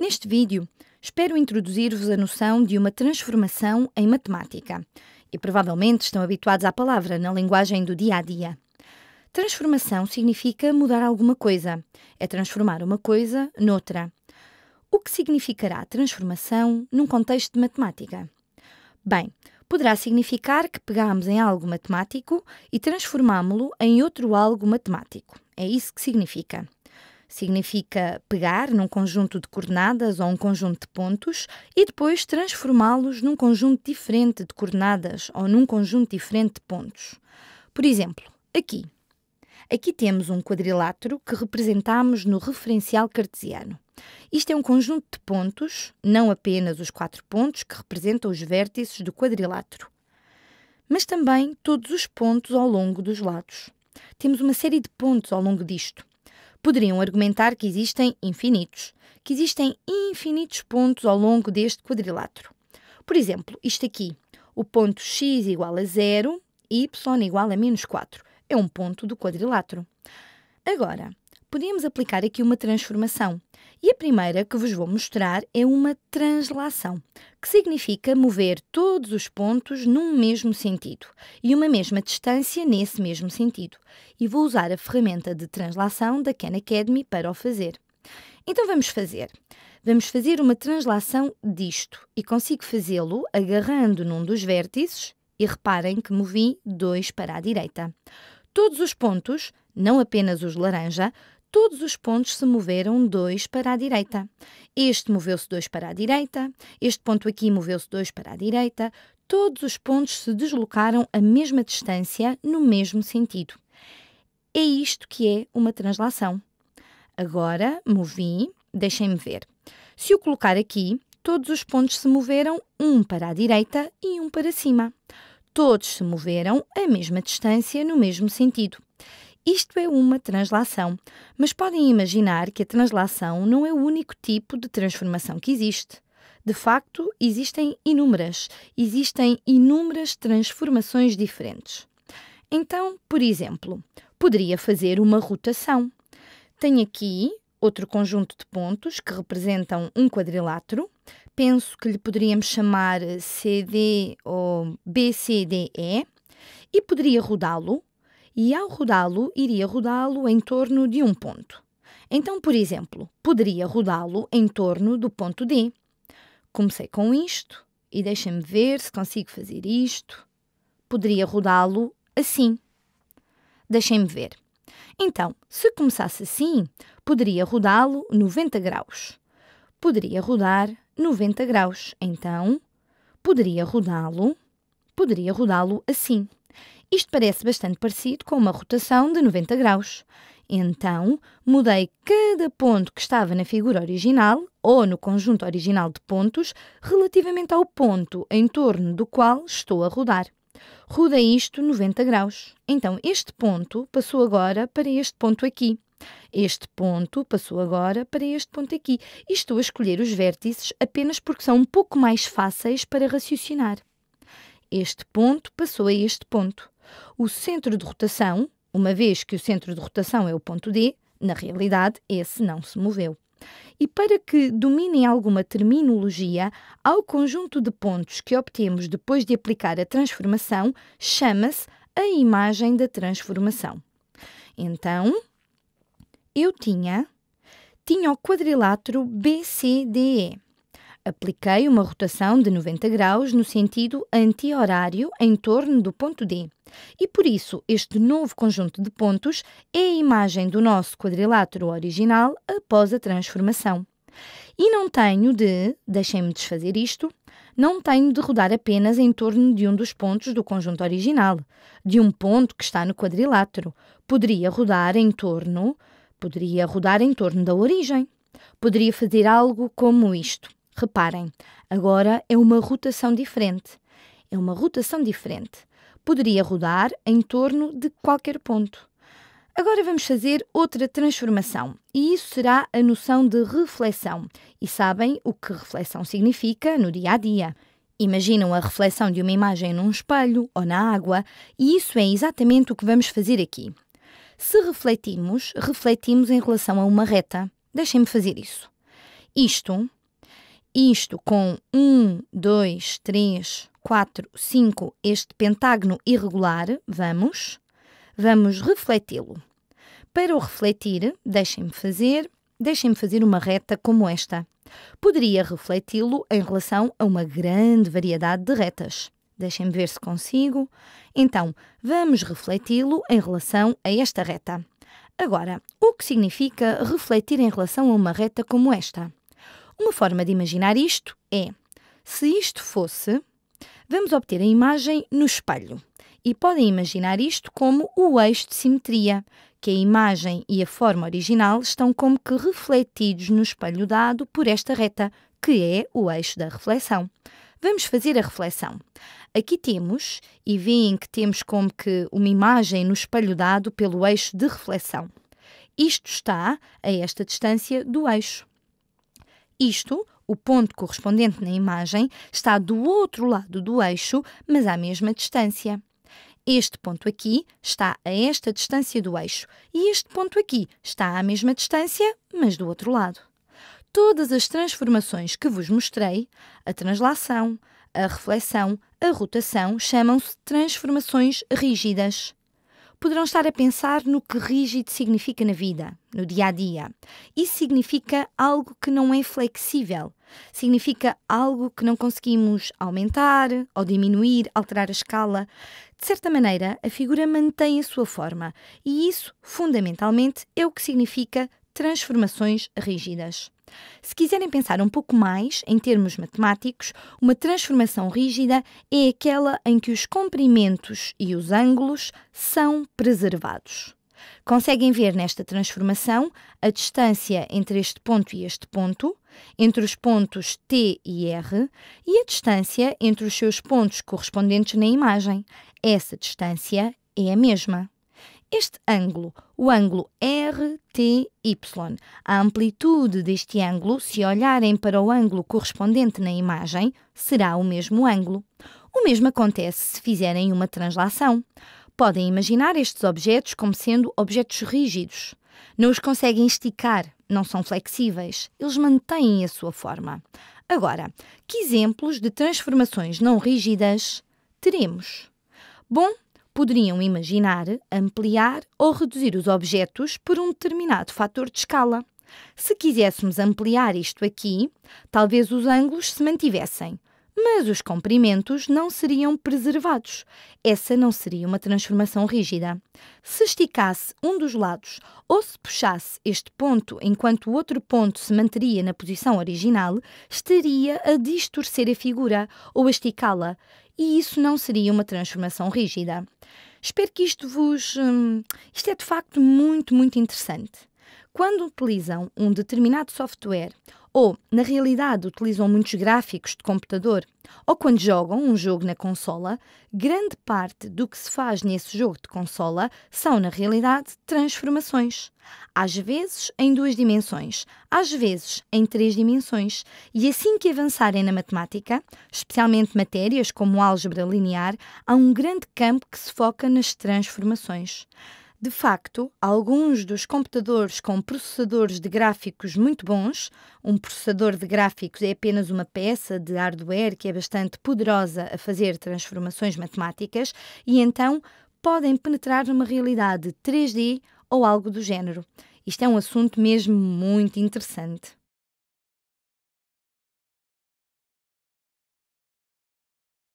Neste vídeo, espero introduzir-vos a noção de uma transformação em matemática. E provavelmente estão habituados à palavra na linguagem do dia a dia. Transformação significa mudar alguma coisa, é transformar uma coisa noutra. O que significará transformação num contexto de matemática? Bem, poderá significar que pegamos em algo matemático e transformámo-lo em outro algo matemático. É isso que significa. Significa pegar num conjunto de coordenadas ou um conjunto de pontos e depois transformá-los num conjunto diferente de coordenadas ou num conjunto diferente de pontos. Por exemplo, aqui. Aqui temos um quadrilátero que representamos no referencial cartesiano. Isto é um conjunto de pontos, não apenas os quatro pontos que representam os vértices do quadrilátero, mas também todos os pontos ao longo dos lados. Temos uma série de pontos ao longo disto. Poderiam argumentar que existem infinitos, que existem infinitos pontos ao longo deste quadrilátero. Por exemplo, isto aqui, o ponto x igual a 0 e y igual a menos 4. É um ponto do quadrilátero. Agora, podemos aplicar aqui uma transformação. E a primeira que vos vou mostrar é uma translação, que significa mover todos os pontos num mesmo sentido e uma mesma distância nesse mesmo sentido. E vou usar a ferramenta de translação da Khan Academy para o fazer. Então vamos fazer. Vamos fazer uma translação disto e consigo fazê-lo agarrando num dos vértices e reparem que movi dois para a direita. Todos os pontos, não apenas os laranja, todos os pontos se moveram dois para a direita. Este moveu-se dois para a direita, este ponto aqui moveu-se dois para a direita, todos os pontos se deslocaram a mesma distância no mesmo sentido. É isto que é uma translação. Agora movi, deixem-me ver. Se eu colocar aqui, todos os pontos se moveram um para a direita e um para cima. Todos se moveram a mesma distância no mesmo sentido. Isto é uma translação, mas podem imaginar que a translação não é o único tipo de transformação que existe. De facto, existem inúmeras, existem inúmeras transformações diferentes. Então, por exemplo, poderia fazer uma rotação. Tenho aqui outro conjunto de pontos que representam um quadrilátero. Penso que lhe poderíamos chamar CD ou BCDE e poderia rodá-lo e ao rodá-lo, iria rodá-lo em torno de um ponto. Então, por exemplo, poderia rodá-lo em torno do ponto D. Comecei com isto e deixem-me ver se consigo fazer isto. Poderia rodá-lo assim. Deixem-me ver. Então, se começasse assim, poderia rodá-lo 90 graus. Poderia rodar 90 graus. Então, poderia rodá-lo, poderia rodá-lo assim. Isto parece bastante parecido com uma rotação de 90 graus. Então, mudei cada ponto que estava na figura original ou no conjunto original de pontos relativamente ao ponto em torno do qual estou a rodar. Rodei isto 90 graus. Então, este ponto passou agora para este ponto aqui. Este ponto passou agora para este ponto aqui. E estou a escolher os vértices apenas porque são um pouco mais fáceis para raciocinar este ponto passou a este ponto. O centro de rotação, uma vez que o centro de rotação é o ponto D, na realidade, esse não se moveu. E para que dominem alguma terminologia, ao conjunto de pontos que obtemos depois de aplicar a transformação, chama-se a imagem da transformação. Então, eu tinha tinha o quadrilátero BCDE. Apliquei uma rotação de 90 graus no sentido anti-horário em torno do ponto D. E por isso, este novo conjunto de pontos é a imagem do nosso quadrilátero original após a transformação. E não tenho de, deixem-me desfazer isto, não tenho de rodar apenas em torno de um dos pontos do conjunto original, de um ponto que está no quadrilátero. Poderia rodar em torno, poderia rodar em torno da origem. Poderia fazer algo como isto. Reparem, agora é uma rotação diferente. É uma rotação diferente. Poderia rodar em torno de qualquer ponto. Agora vamos fazer outra transformação, e isso será a noção de reflexão. E sabem o que reflexão significa no dia a dia. Imaginam a reflexão de uma imagem num espelho ou na água, e isso é exatamente o que vamos fazer aqui. Se refletimos, refletimos em relação a uma reta. Deixem-me fazer isso. Isto isto com 1, 2, 3, 4, 5, este pentágono irregular, vamos, vamos refleti-lo. Para o refletir, deixem-me fazer, deixem-me fazer uma reta como esta. Poderia refleti-lo em relação a uma grande variedade de retas. Deixem-me ver se consigo. Então, vamos refleti-lo em relação a esta reta. Agora, o que significa refletir em relação a uma reta como esta? Uma forma de imaginar isto é: se isto fosse, vamos obter a imagem no espelho. E podem imaginar isto como o eixo de simetria, que a imagem e a forma original estão como que refletidos no espelho dado por esta reta, que é o eixo da reflexão. Vamos fazer a reflexão. Aqui temos, e veem que temos como que uma imagem no espelho dado pelo eixo de reflexão. Isto está a esta distância do eixo. Isto, o ponto correspondente na imagem, está do outro lado do eixo, mas à mesma distância. Este ponto aqui está a esta distância do eixo e este ponto aqui está à mesma distância, mas do outro lado. Todas as transformações que vos mostrei, a translação, a reflexão, a rotação, chamam-se transformações rígidas poderão estar a pensar no que rígido significa na vida, no dia a dia. Isso significa algo que não é flexível. Significa algo que não conseguimos aumentar ou diminuir, alterar a escala. De certa maneira, a figura mantém a sua forma, e isso, fundamentalmente, é o que significa transformações rígidas. Se quiserem pensar um pouco mais, em termos matemáticos, uma transformação rígida é aquela em que os comprimentos e os ângulos são preservados. Conseguem ver nesta transformação a distância entre este ponto e este ponto, entre os pontos T e R e a distância entre os seus pontos correspondentes na imagem. Essa distância é a mesma este ângulo, o ângulo RTY. A amplitude deste ângulo, se olharem para o ângulo correspondente na imagem, será o mesmo ângulo. O mesmo acontece se fizerem uma translação. Podem imaginar estes objetos como sendo objetos rígidos. Não os conseguem esticar, não são flexíveis, eles mantêm a sua forma. Agora, que exemplos de transformações não rígidas teremos? Bom, poderiam imaginar ampliar ou reduzir os objetos por um determinado fator de escala. Se quiséssemos ampliar isto aqui, talvez os ângulos se mantivessem, mas os comprimentos não seriam preservados. Essa não seria uma transformação rígida. Se esticasse um dos lados ou se puxasse este ponto enquanto o outro ponto se manteria na posição original, estaria a distorcer a figura ou a esticá-la, e isso não seria uma transformação rígida. Espero que isto vos. Hum, isto é de facto muito, muito interessante. Quando utilizam um determinado software ou, na realidade, utilizam muitos gráficos de computador, ou quando jogam um jogo na consola, grande parte do que se faz nesse jogo de consola são, na realidade, transformações. Às vezes em duas dimensões, às vezes em três dimensões. E assim que avançarem na matemática, especialmente matérias como álgebra linear, há um grande campo que se foca nas transformações. De facto, alguns dos computadores com processadores de gráficos muito bons, um processador de gráficos é apenas uma peça de hardware que é bastante poderosa a fazer transformações matemáticas, e então podem penetrar numa realidade 3D ou algo do género. Isto é um assunto mesmo muito interessante.